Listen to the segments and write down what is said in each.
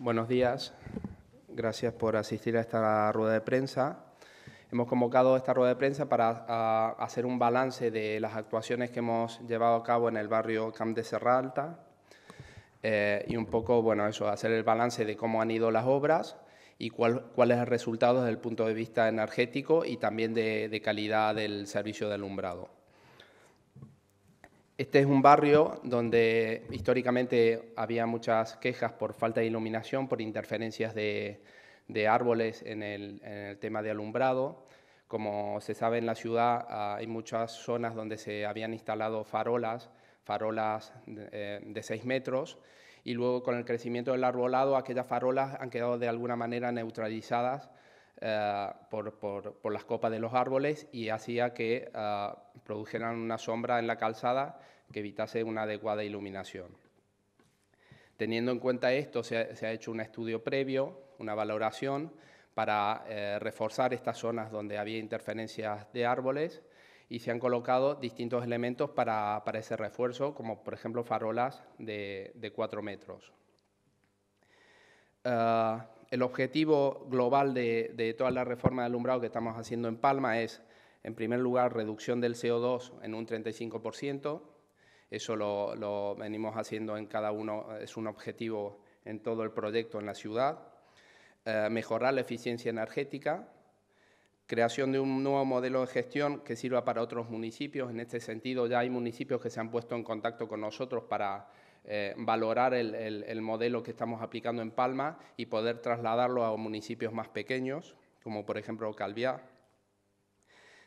buenos días. Gracias por asistir a esta rueda de prensa. Hemos convocado esta rueda de prensa para ah, hacer un balance de las actuaciones que hemos llevado a cabo en el barrio Camp de Serra Alta eh, y un poco, bueno, eso, hacer el balance de cómo han ido las obras y cuál, es el resultado desde el punto de vista energético y también de calidad del servicio de alumbrado. Este es un barrio donde históricamente había muchas quejas por falta de iluminación, por interferencias de, árboles en el, tema de alumbrado. Como se sabe en la ciudad, ah, hay muchas zonas donde se habían instalado farolas, farolas de, eh, de 6 metros, y luego con el crecimiento del arbolado aquellas farolas han quedado de alguna manera neutralizadas eh, por, las copas de los árboles y hacía que eh, produjeran una sombra en la calzada que evitase una adecuada iluminación. Teniendo en cuenta esto, se ha, hecho un estudio previo, una valoración, para eh, reforzar estas zonas donde había interferencias de árboles y se han colocado distintos elementos para, ese refuerzo, como por ejemplo farolas de, 4 metros el objetivo global de, toda la reforma de alumbrado que estamos haciendo en Palma es, en primer lugar, reducción del CO2 en un 35%. Eso lo, venimos haciendo en cada uno, es un objetivo en todo el proyecto en la ciudad. Eh, mejorar la eficiencia energética, creación de un nuevo modelo de gestión que sirva para otros municipios. En este sentido, ya hay municipios que se han puesto en contacto con nosotros para eh, valorar el, modelo que estamos aplicando en Palma y poder trasladarlo a municipios más pequeños, como por ejemplo Calviá.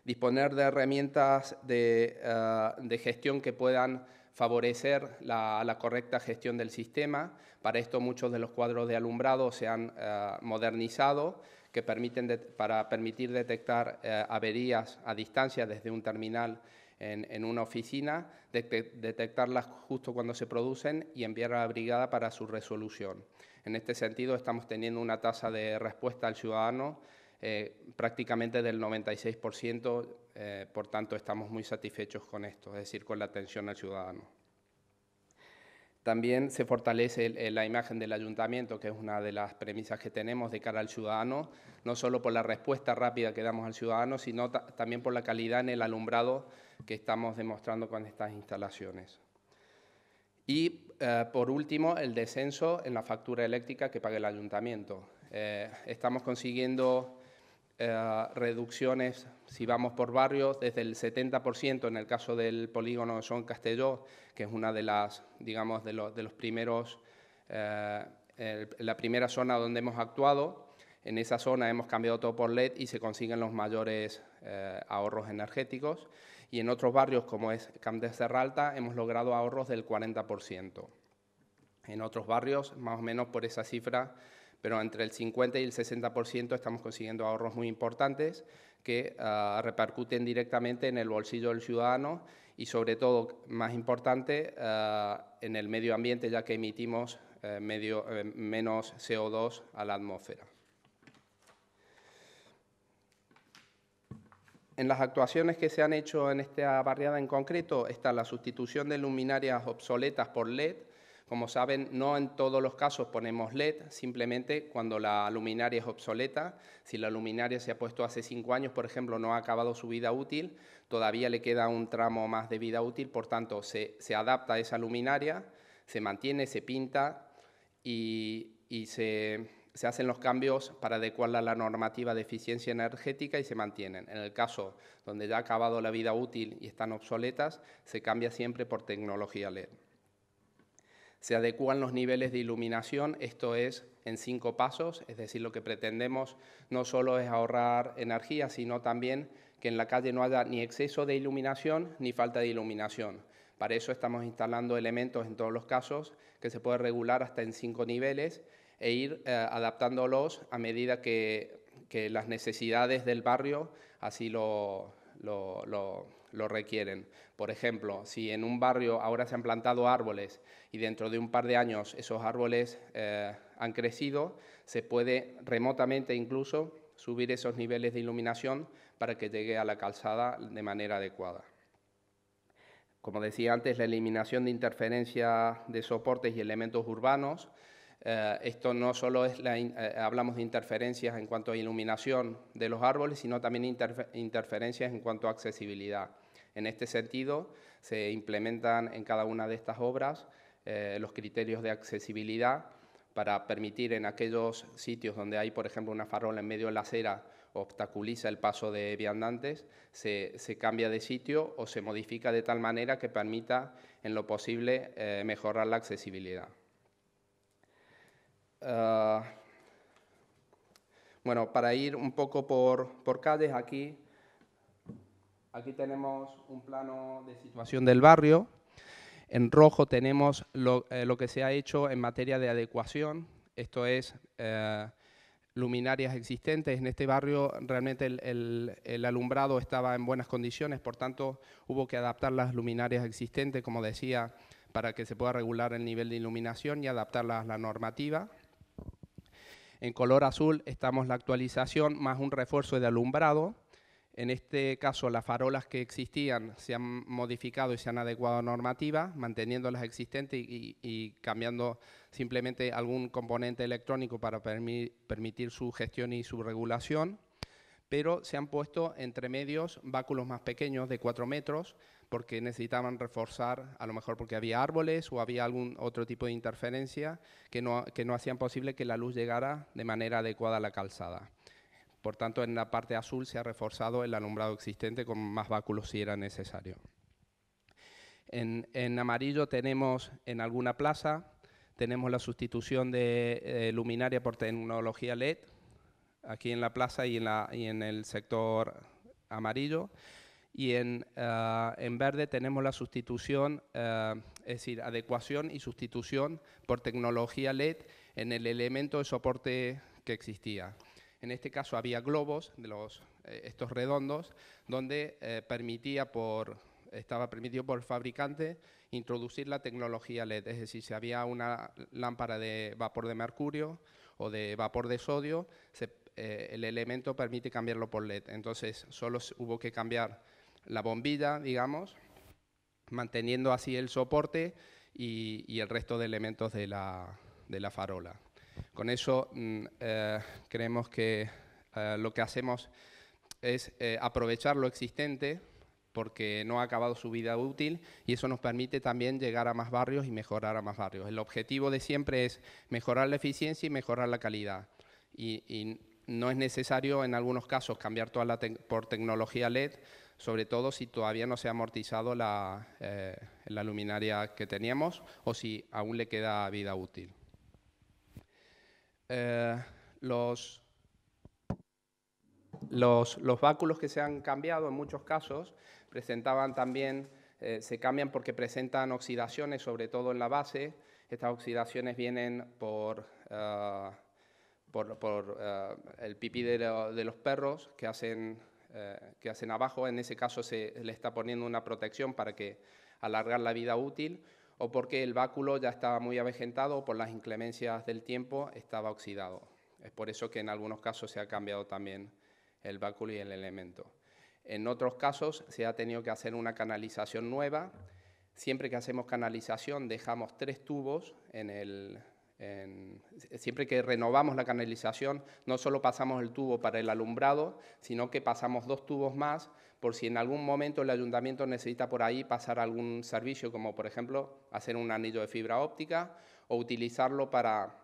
Disponer de herramientas de, eh, gestión que puedan favorecer la, correcta gestión del sistema. Para esto muchos de los cuadros de alumbrado se han eh, modernizado que permiten para permitir detectar averías a distancia desde un terminal en, una oficina, de, detectarlas justo cuando se producen y enviar a la brigada para su resolución. En este sentido, estamos teniendo una tasa de respuesta al ciudadano eh, prácticamente del 96%, eh, por tanto estamos muy satisfechos con esto, es decir, con la atención al ciudadano. También se fortalece la imagen del ayuntamiento, que es una de las premisas que tenemos de cara al ciudadano, no solo por la respuesta rápida que damos al ciudadano, sino también por la calidad en el alumbrado que estamos demostrando con estas instalaciones. Y, eh, por último, el descenso en la factura eléctrica que paga el ayuntamiento. Eh, estamos consiguiendo eh, reducciones, si vamos por barrios, desde el 70% en el caso del polígono Son Castelló, que es una de las, digamos, de, los, de los primeros, la primera zona donde hemos actuado. En esa zona hemos cambiado todo por LED y se consiguen los mayores ahorros energéticos y en otros barrios como es Camp de Serralta hemos logrado ahorros del 40%. En otros barrios, más o menos por esa cifra, pero entre el 50 y el 60% estamos consiguiendo ahorros muy importantes que ah, repercuten directamente en el bolsillo del ciudadano y sobre todo, más importante, ah, en el medio ambiente, ya que emitimos eh, eh, menos CO2 a la atmósfera. En las actuaciones que se han hecho en esta barriada en concreto está la sustitución de luminarias obsoletas por LED. Como saben, no en todos los casos ponemos LED, simplemente cuando la luminaria es obsoleta. Si la luminaria se ha puesto hace cinco años, por ejemplo, no ha acabado su vida útil, todavía le queda un tramo más de vida útil, por tanto, se, adapta a esa luminaria, se mantiene, se pinta y se, se hacen los cambios para adecuarla a la normativa de eficiencia energética y se mantienen. En el caso donde ya ha acabado la vida útil y están obsoletas, se cambia siempre por tecnología LED. Se adecúan los niveles de iluminación, esto es en cinco pasos, es decir, lo que pretendemos no solo es ahorrar energía, sino también que en la calle no haya ni exceso de iluminación ni falta de iluminación. Para eso estamos instalando elementos en todos los casos que se puede regular hasta en cinco niveles e ir eh, adaptándolos a medida que, las necesidades del barrio así lo, requieren. Por ejemplo, si en un barrio ahora se han plantado árboles y dentro de un par de años esos árboles eh, han crecido, se puede remotamente incluso subir esos niveles de iluminación para que llegue a la calzada de manera adecuada. Como decía antes, la eliminación de interferencia de soportes y elementos urbanos eh, esto no solo es, eh, hablamos de interferencias en cuanto a iluminación de los árboles, sino también interferencias en cuanto a accesibilidad. En este sentido, se implementan en cada una de estas obras eh, los criterios de accesibilidad para permitir en aquellos sitios donde hay, por ejemplo, una farola en medio de la acera obstaculiza el paso de viandantes, se, cambia de sitio o se modifica de tal manera que permita en lo posible mejorar la accesibilidad. Ah, bueno, para ir un poco por, por aquí, aquí tenemos un plano de situación del barrio. En rojo tenemos lo, eh, que se ha hecho en materia de adecuación. Esto es eh, luminarias existentes. En este barrio realmente el, alumbrado estaba en buenas condiciones, por tanto hubo que adaptar las luminarias existentes, como decía, para que se pueda regular el nivel de iluminación y adaptarlas a la normativa. En color azul estamos la actualización más un refuerzo de alumbrado. En este caso, las farolas que existían se han modificado y se han adecuado a normativa, manteniendo las existentes y, cambiando simplemente algún componente electrónico para permitir su gestión y su regulación pero se han puesto entre medios báculos más pequeños de 4 metros porque necesitaban reforzar, a lo mejor porque había árboles o había algún otro tipo de interferencia que no, hacían posible que la luz llegara de manera adecuada a la calzada. Por tanto, en la parte azul se ha reforzado el alumbrado existente con más báculos si era necesario. En, amarillo tenemos en alguna plaza, tenemos la sustitución de eh, luminaria por tecnología LED, aquí en la plaza y en, la, en el sector amarillo. Y en, eh, verde tenemos la sustitución, eh, es decir, adecuación y sustitución por tecnología LED en el elemento de soporte que existía. En este caso había globos, de los, eh, estos redondos, donde permitía por, estaba permitido por el fabricante introducir la tecnología LED, es decir, si había una lámpara de vapor de mercurio o de vapor de sodio, eh, el elemento permite cambiarlo por LED. Entonces, solo hubo que cambiar la bombilla, digamos, manteniendo así el soporte y, el resto de elementos de la, farola. Con eso mm, eh, creemos que eh, lo que hacemos es aprovechar lo existente porque no ha acabado su vida útil y eso nos permite también llegar a más barrios y mejorar a más barrios. El objetivo de siempre es mejorar la eficiencia y mejorar la calidad. Y, y no es necesario en algunos casos cambiar toda la por tecnología LED, sobre todo si todavía no se ha amortizado la, eh, luminaria que teníamos o si aún le queda vida útil. Eh, los, los, báculos que se han cambiado en muchos casos presentaban también, eh, se cambian porque presentan oxidaciones, sobre todo en la base. Estas oxidaciones vienen por por, eh, el pipí de, los perros que hacen, eh, que hacen abajo. En ese caso se le está poniendo una protección para que alargar la vida útil o porque el báculo ya estaba muy avejentado o por las inclemencias del tiempo estaba oxidado. Es por eso que en algunos casos se ha cambiado también el báculo y el elemento. En otros casos se ha tenido que hacer una canalización nueva. Siempre que hacemos canalización dejamos tres tubos en el, siempre que renovamos la canalización, no solo pasamos el tubo para el alumbrado, sino que pasamos dos tubos más por si en algún momento el ayuntamiento necesita por ahí pasar algún servicio, como por ejemplo hacer un anillo de fibra óptica o utilizarlo para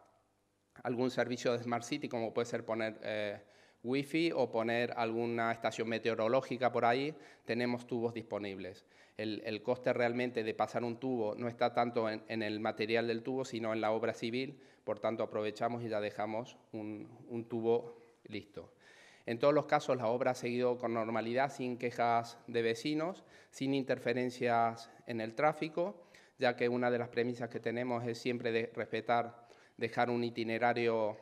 algún servicio de Smart City, como puede ser poner eh, wifi o poner alguna estación meteorológica por ahí, tenemos tubos disponibles el, coste realmente de pasar un tubo no está tanto en, el material del tubo, sino en la obra civil, por tanto aprovechamos y ya dejamos un, un tubo listo. En todos los casos la obra ha seguido con normalidad, sin quejas de vecinos, sin interferencias en el tráfico, ya que una de las premisas que tenemos es siempre de respetar, dejar un itinerario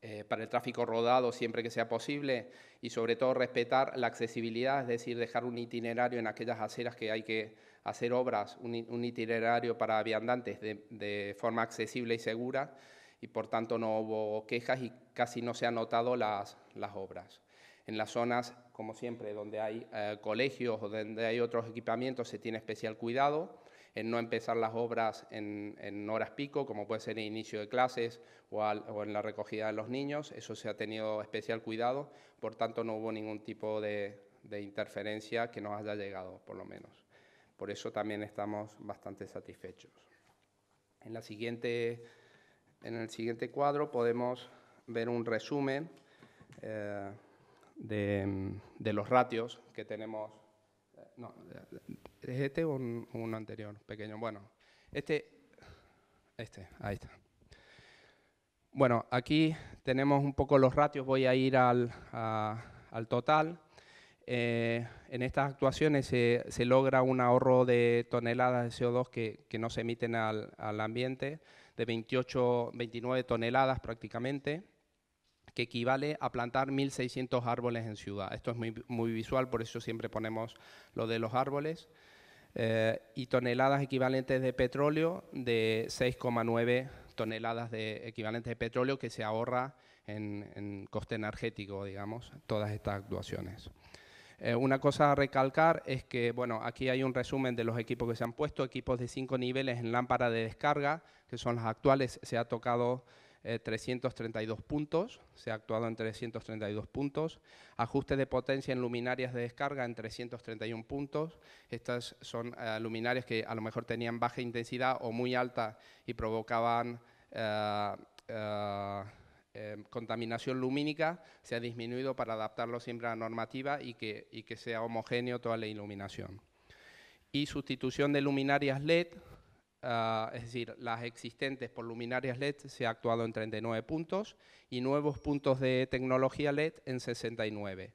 eh, para el tráfico rodado siempre que sea posible y sobre todo respetar la accesibilidad, es decir, dejar un itinerario en aquellas aceras que hay que hacer obras, un, itinerario para viandantes de, forma accesible y segura y por tanto no hubo quejas y casi no se han notado las, obras. En las zonas, como siempre, donde hay eh, colegios o donde hay otros equipamientos se tiene especial cuidado en no empezar las obras en, horas pico, como puede ser el inicio de clases o, o, en la recogida de los niños. Eso se ha tenido especial cuidado, por tanto no hubo ningún tipo de, interferencia que nos haya llegado, por lo menos. Por eso también estamos bastante satisfechos. En, la siguiente, en el siguiente cuadro podemos ver un resumen eh, de, los ratios que tenemos. Eh, ¿Es este o uno anterior? Pequeño. Bueno, este, este, ahí está. Bueno, aquí tenemos un poco los ratios, voy a ir al, al total. Eh, en estas actuaciones se, logra un ahorro de toneladas de CO2 que, no se emiten al, al, ambiente, de 28, 29 toneladas prácticamente, que equivale a plantar 1.600 árboles en ciudad. Esto es muy, muy visual, por eso siempre ponemos lo de los árboles. Eh, y toneladas equivalentes de petróleo de 6,9 toneladas de equivalentes de petróleo que se ahorra en, coste energético, digamos, todas estas actuaciones. Eh, una cosa a recalcar es que, bueno, aquí hay un resumen de los equipos que se han puesto, equipos de cinco niveles en lámpara de descarga, que son las actuales, se ha tocado 332 eh, puntos, se ha actuado en 332 puntos, ajuste de potencia en luminarias de descarga en 331 puntos, estas son eh, luminarias que a lo mejor tenían baja intensidad o muy alta y provocaban eh, contaminación lumínica, se ha disminuido para adaptarlo siempre a la normativa y que, y que sea homogéneo toda la iluminación. Y sustitución de luminarias LED, Ah, es decir, las existentes por luminarias LED se ha actuado en 39 puntos y nuevos puntos de tecnología LED en 69.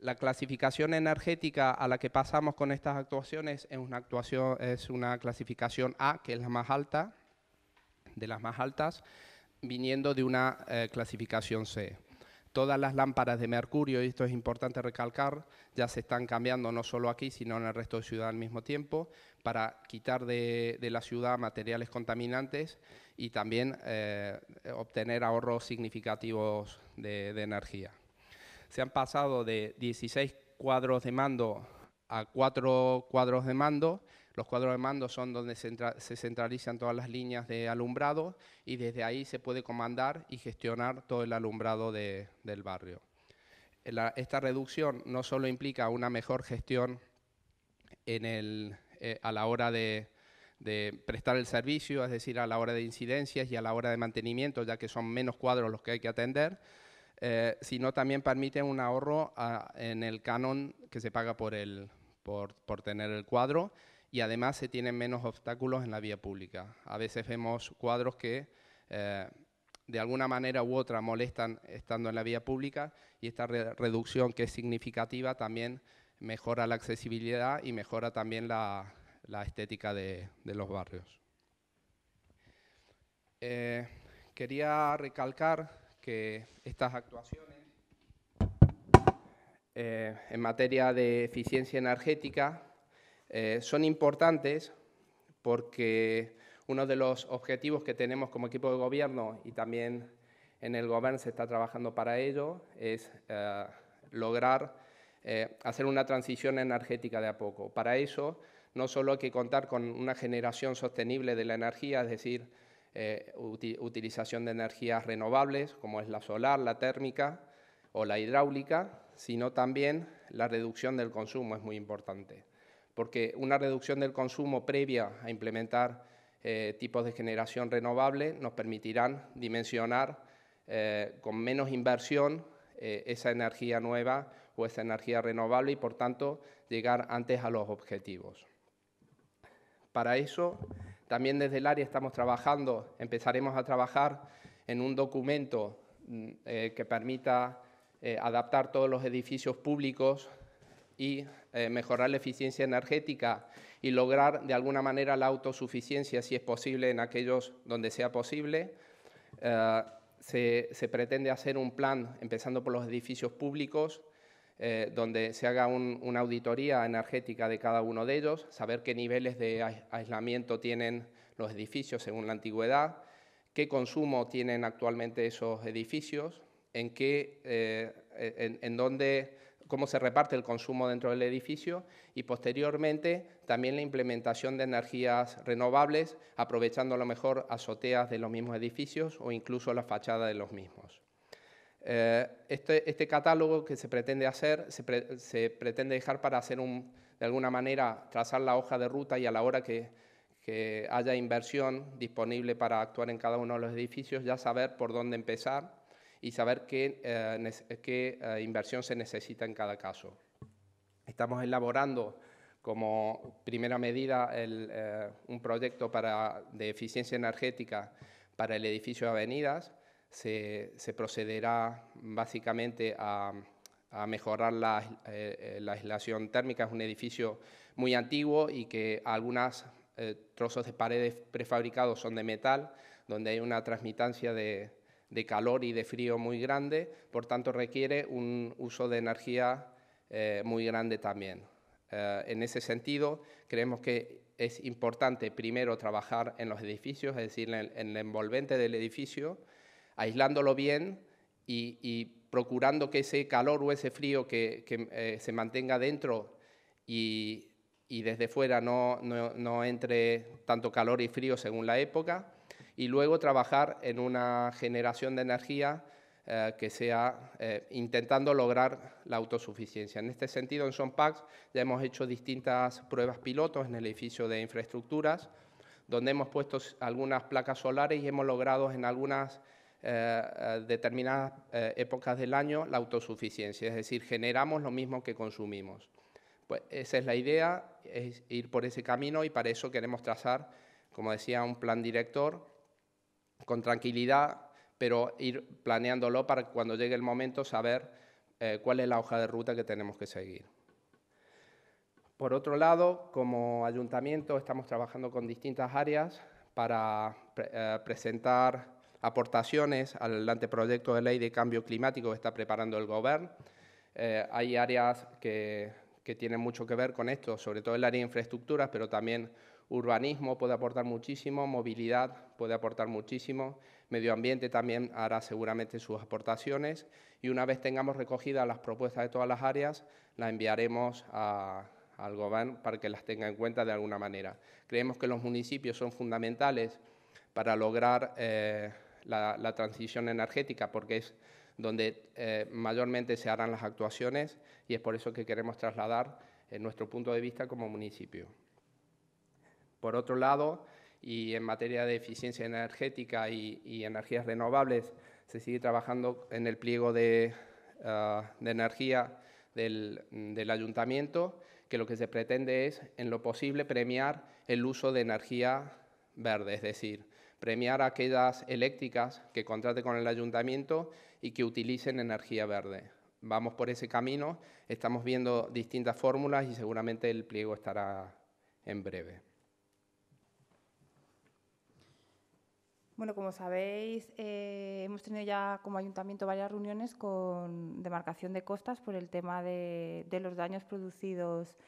La clasificación energética a la que pasamos con estas actuaciones es una, actuación, es una clasificación A, que es la más alta, de las más altas, viniendo de una eh, clasificación C. Todas las lámparas de mercurio, y esto es importante recalcar, ya se están cambiando no solo aquí, sino en el resto de ciudad al mismo tiempo, para quitar de, la ciudad materiales contaminantes y también eh, obtener ahorros significativos de, de energía. Se han pasado de 16 cuadros de mando a 4 cuadros de mando los cuadros de mando son donde se, centralizan todas las líneas de alumbrado y desde ahí se puede comandar y gestionar todo el alumbrado del barrio. esta reducción no solo implica una mejor gestión eh, a la hora de, prestar el servicio, es decir, a la hora de incidencias y a la hora de mantenimiento, ya que son menos cuadros los que hay que atender, eh, sino también permite un ahorro ah, en el canon que se paga por tener el cuadro y además se tienen menos obstáculos en la vía pública. A veces vemos cuadros que eh, de alguna manera u otra molestan estando en la vía pública y esta reducción que es significativa también mejora la accesibilidad y mejora también la, estética de, los barrios. Eh, quería recalcar que estas actuaciones eh, en materia de eficiencia energética eh, son importantes porque uno de los objetivos que tenemos como equipo de gobierno y también en el gobierno se está trabajando para ello es eh, lograr eh, hacer una transición energética de a poco. Para eso no solo hay que contar con una generación sostenible de la energía, es decir, utilización de energías renovables como es la solar, la térmica o la hidráulica, sino también la reducción del consumo es muy importante porque una reducción del consumo previa a implementar eh, tipos de generación renovable nos permitirán dimensionar eh, con menos inversión eh, esa energía nueva o esa energía renovable y, por tanto, llegar antes a los objetivos. Para eso, también desde el área estamos trabajando, empezaremos a trabajar en un documento mm, que permita adaptar todos los edificios públicos y eh, mejorar la eficiencia energética y lograr de alguna manera la autosuficiencia, si es posible, en aquellos donde sea posible. Eh, se, pretende hacer un plan, empezando por los edificios públicos, eh, donde se haga una auditoría energética de cada uno de ellos, saber qué niveles de aislamiento tienen los edificios según la antigüedad, qué consumo tienen actualmente esos edificios, en, qué, en, en dónde cómo se reparte el consumo dentro del edificio y posteriormente también la implementación de energías renovables, aprovechando a lo mejor azoteas de los mismos edificios o incluso la fachada de los mismos. Eh, este, este, catálogo que se pretende hacer, se, pretende dejar para hacer de alguna manera, trazar la hoja de ruta y a la hora que haya inversión disponible para actuar en cada uno de los edificios, ya saber por dónde empezar y saber qué, eh, qué eh, inversión se necesita en cada caso. Estamos elaborando como primera medida eh, un proyecto para, de eficiencia energética para el edificio de avenidas. Se, procederá básicamente a, a mejorar la, la, aislación térmica. Es un edificio muy antiguo y que algunos trozos de paredes prefabricados son de metal, donde hay una transmitancia de, de calor y de frío muy grande, por tanto requiere un uso de energía eh, muy grande también. Eh, en ese sentido, creemos que es importante primero trabajar en los edificios, es decir, en, el envolvente del edificio, aislándolo bien y, procurando que ese calor o ese frío que, eh, se mantenga dentro y, desde fuera no entre tanto calor y frío según la época y luego trabajar en una generación de energía eh, que sea eh, intentando lograr la autosuficiencia. En este sentido, en SONPAX ya hemos hecho distintas pruebas pilotos en el edificio de infraestructuras, donde hemos puesto algunas placas solares y hemos logrado en algunas eh, determinadas épocas del año la autosuficiencia, es decir, generamos lo mismo que consumimos. Pues esa es la idea, es ir por ese camino y para eso queremos trazar, como decía, un plan director con tranquilidad, pero ir planeándolo para cuando llegue el momento saber eh, cuál es la hoja de ruta que tenemos que seguir. Por otro lado, como ayuntamiento estamos trabajando con distintas áreas para eh, presentar aportaciones al anteproyecto de ley de cambio climático que está preparando el Gobierno. Eh, hay áreas que, que tienen mucho que ver con esto, sobre todo el área de infraestructuras, pero también urbanismo puede aportar muchísimo, movilidad puede aportar muchísimo, medio ambiente también hará seguramente sus aportaciones y una vez tengamos recogidas las propuestas de todas las áreas, las enviaremos al gobierno... para que las tenga en cuenta de alguna manera. Creemos que los municipios son fundamentales para lograr eh, la, transición energética porque es donde eh, mayormente se harán las actuaciones y es por eso que queremos trasladar ...en nuestro punto de vista como municipio. Por otro lado, y en materia de eficiencia energética y, energías renovables se sigue trabajando en el pliego de, ah, energía del, ayuntamiento, que lo que se pretende es, en lo posible, premiar el uso de energía verde, es decir, premiar aquellas eléctricas que contraten con el ayuntamiento y que utilicen energía verde. Vamos por ese camino, estamos viendo distintas fórmulas y seguramente el pliego estará en breve. Bueno, como sabéis, eh, hemos tenido ya como ayuntamiento varias reuniones con demarcación de costas por el tema de, los daños producidos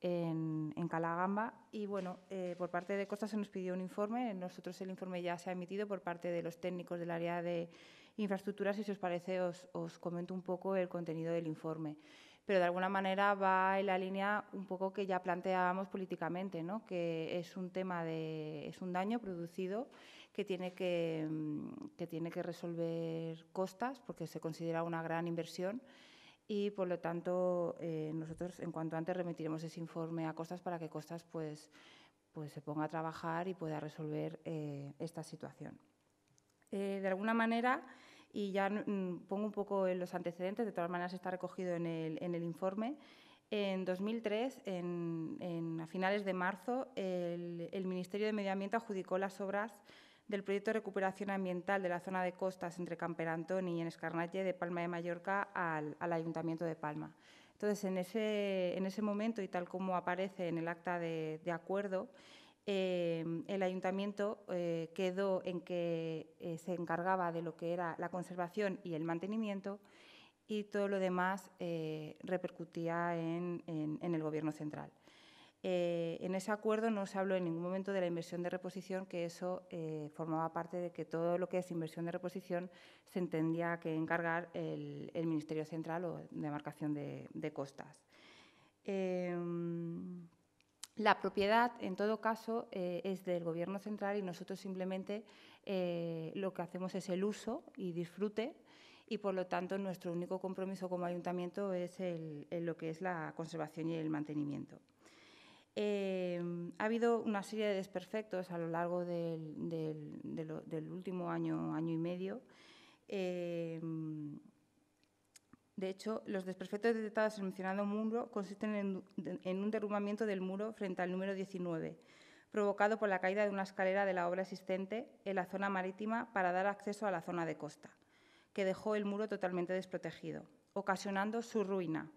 en, Calagamba. Y bueno, eh, por parte de Costas se nos pidió un informe. Nosotros el informe ya se ha emitido por parte de los técnicos del área de infraestructuras. Y si os parece, os comento un poco el contenido del informe pero de alguna manera va en la línea un poco que ya planteábamos políticamente, ¿no? que es un tema de, es un daño producido que tiene que, mm, que tiene que resolver costas, porque se considera una gran inversión y por lo tanto eh, nosotros en cuanto antes remitiremos ese informe a Costas para que Costas pues, pues se ponga a trabajar y pueda resolver eh, esta situación. Eh, de alguna manera y ya mm, pongo un poco en los antecedentes, de todas maneras está recogido en el, informe. En 2003, en, a finales de marzo, el, Ministerio de Medio Ambiente adjudicó las obras del proyecto de recuperación ambiental de la zona de costas entre Camperantón y en de Palma de Mallorca al, Ayuntamiento de Palma. Entonces, en ese, en ese, momento y tal como aparece en el acta de, de acuerdo, Em, el ayuntamiento eh, quedó en que eh, se encargaba de lo que era la conservación y el mantenimiento y todo lo demás eh, repercutía en, el Gobierno central. en ese acuerdo no se habló en ningún momento de la inversión de reposición, que eso formaba parte de que todo lo que es inversión de reposición se entendía que encargar el, Ministerio Central o demarcación de, de costas. Em, la propiedad, en todo caso, eh, es del Gobierno central y nosotros simplemente eh, lo que hacemos es el uso y disfrute y, por lo tanto, nuestro único compromiso como ayuntamiento es lo que es la conservación y el mantenimiento. Eh, ha habido una serie de desperfectos a lo largo del, del último año, año y medio. De hecho, los desperfectos detectados en el mencionado muro consisten en, un derrumbamiento del muro frente al número 19, provocado por la caída de una escalera de la obra existente en la zona marítima para dar acceso a la zona de costa, que dejó el muro totalmente desprotegido, ocasionando su ruina,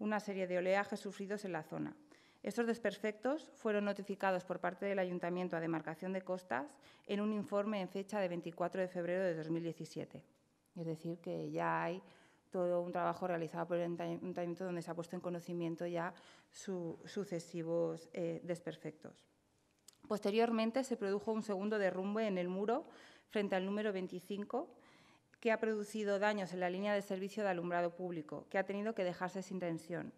una serie de oleajes sufridos en la zona. Estos desperfectos fueron notificados por parte del Ayuntamiento a demarcación de costas en un informe en fecha de 24 de febrero de 2017. Es decir, que ya hay todo un trabajo realizado por el ayuntamiento donde se ha puesto en conocimiento ya sus sucesivos eh, desperfectos. Posteriormente se produjo un segundo derrumbe en el muro frente al número 25 que ha producido daños en la línea de servicio de alumbrado público, que ha tenido que dejarse sin tensión.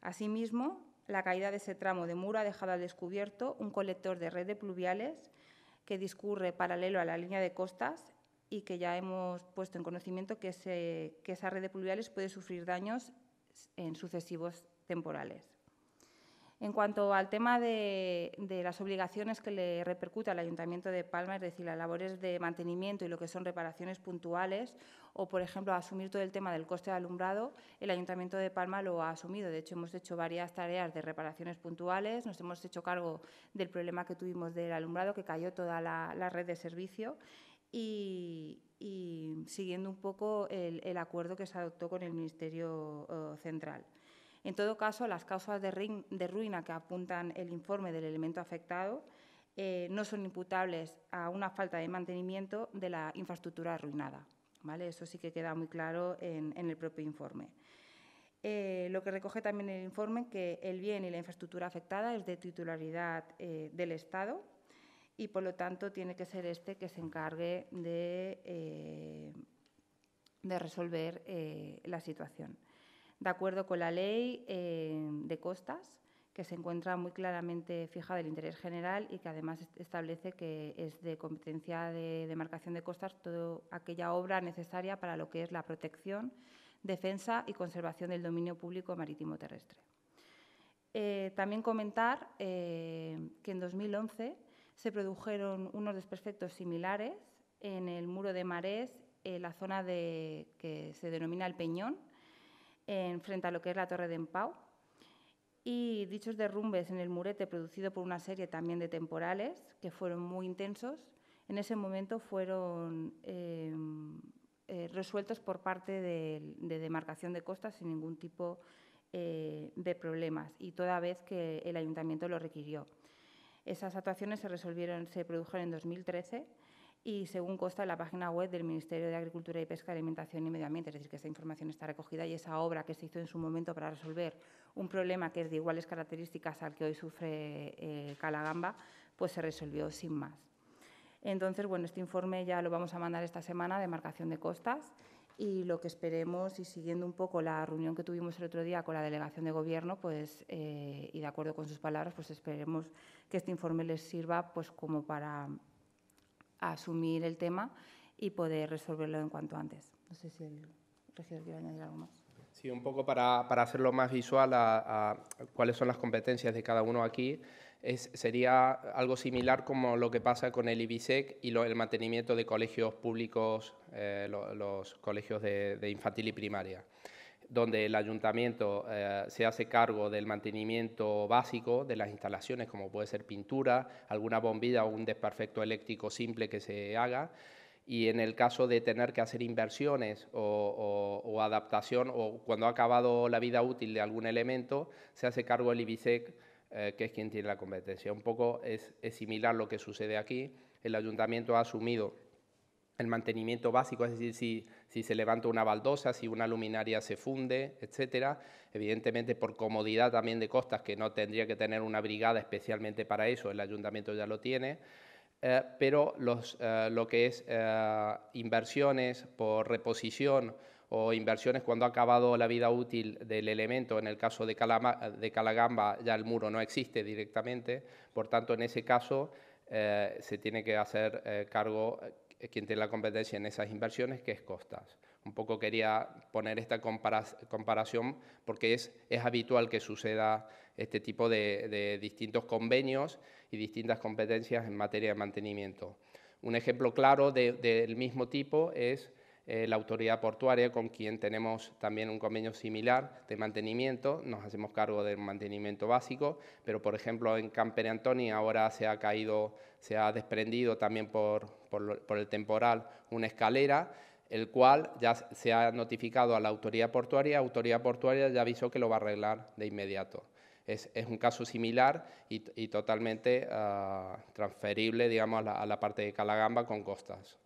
Asimismo, la caída de ese tramo de muro ha dejado al descubierto un colector de red de pluviales que discurre paralelo a la línea de costas y que ya hemos puesto en conocimiento que, esa red de pluviales puede sufrir daños en sucesivos temporales. En cuanto al tema de, las obligaciones que le repercute al Ayuntamiento de Palma, es decir, las labores de mantenimiento y lo que son reparaciones puntuales, o por ejemplo asumir todo el tema del coste de alumbrado, el Ayuntamiento de Palma lo ha asumido. De hecho, hemos hecho varias tareas de reparaciones puntuales, nos hemos hecho cargo del problema que tuvimos del alumbrado, que cayó toda la red de servicio, y, siguiendo un poco el, acuerdo que se adoptó con el Ministerio oh, Central. En todo caso, las causas de, de, ruina que apuntan el informe del elemento afectado eh, no son imputables a una falta de mantenimiento de la infraestructura arruinada. ¿vale? Eso sí que queda muy claro en, el propio informe. Eh, lo que recoge también el informe que el bien y la infraestructura afectada es de titularidad eh, del Estado y por lo tanto tiene que ser este que se encargue de, eh, de resolver eh, la situación. De acuerdo con la ley eh, de costas, que se encuentra muy claramente fija del interés general y que además establece que es de competencia de demarcación de costas toda aquella obra necesaria para lo que es la protección, defensa y conservación del dominio público marítimo terrestre. también comentar que en 2011 se produjeron unos desperfectos similares en el muro de Marés, en la zona de, que se denomina el Peñón, en, frente a lo que es la Torre de Empau. Y dichos derrumbes en el murete, producido por una serie también de temporales, que fueron muy intensos, en ese momento fueron em, eh, resueltos por parte de, demarcación de costas sin ningún tipo eh, de problemas y toda vez que el ayuntamiento lo requirió. Esas actuaciones se resolvieron, se produjeron en 2013 y según consta en la página web del Ministerio de Agricultura y Pesca, Alimentación y Medio Ambiente, es decir, que esta información está recogida y esa obra que se hizo en su momento para resolver un problema que es de iguales características al que hoy sufre eh, Calagamba, pues se resolvió sin más. Entonces, bueno, este informe ya lo vamos a mandar esta semana de marcación de costas y lo que esperemos y siguiendo un poco la reunión que tuvimos el otro día con la delegación de gobierno pues eh, y de acuerdo con sus palabras pues esperemos que este informe les sirva pues como para asumir el tema y poder resolverlo en cuanto antes no sé si el regidor quiere añadir algo más sí un poco para, para hacerlo más visual a cuáles son las competencias de cada uno aquí sería algo similar como lo que pasa con el IBISEC y el mantenimiento de colegios públicos, eh, los colegios de, infantil y primaria, donde el ayuntamiento eh, se hace cargo del mantenimiento básico de las instalaciones, como puede ser pintura, alguna bombilla o un desperfecto eléctrico simple que se haga, y en el caso de tener que hacer inversiones o, o, adaptación o cuando ha acabado la vida útil de algún elemento, se hace cargo el IBISEC eh, que es quien tiene la competencia. Un poco es, es similar lo que sucede aquí. El ayuntamiento ha asumido el mantenimiento básico, es decir, si, si, se levanta una baldosa, si una luminaria se funde, etcétera. Evidentemente, por comodidad también de costas, que no tendría que tener una brigada especialmente para eso, el ayuntamiento ya lo tiene. Eh, pero los, eh, lo que es inversiones por reposición o inversiones cuando ha acabado la vida útil del elemento, en el caso de, Calama, de Calagamba ya el muro no existe directamente, por tanto en ese caso eh, se tiene que hacer eh, cargo eh, quien tiene la competencia en esas inversiones, que es Costas. Un poco quería poner esta comparación porque es, es habitual que suceda este tipo de, distintos convenios y distintas competencias en materia de mantenimiento. Un ejemplo claro del mismo tipo es eh, la autoridad portuaria, con quien tenemos también un convenio similar de mantenimiento, nos hacemos cargo del mantenimiento básico, pero por ejemplo en Camper Antoni ahora se ha caído, se ha desprendido también por, el temporal una escalera, el cual ya se ha notificado a la autoridad portuaria, autoridad portuaria ya avisó que lo va a arreglar de inmediato. Es, un caso similar y, totalmente ah, transferible digamos, a la parte de Calagamba con costas.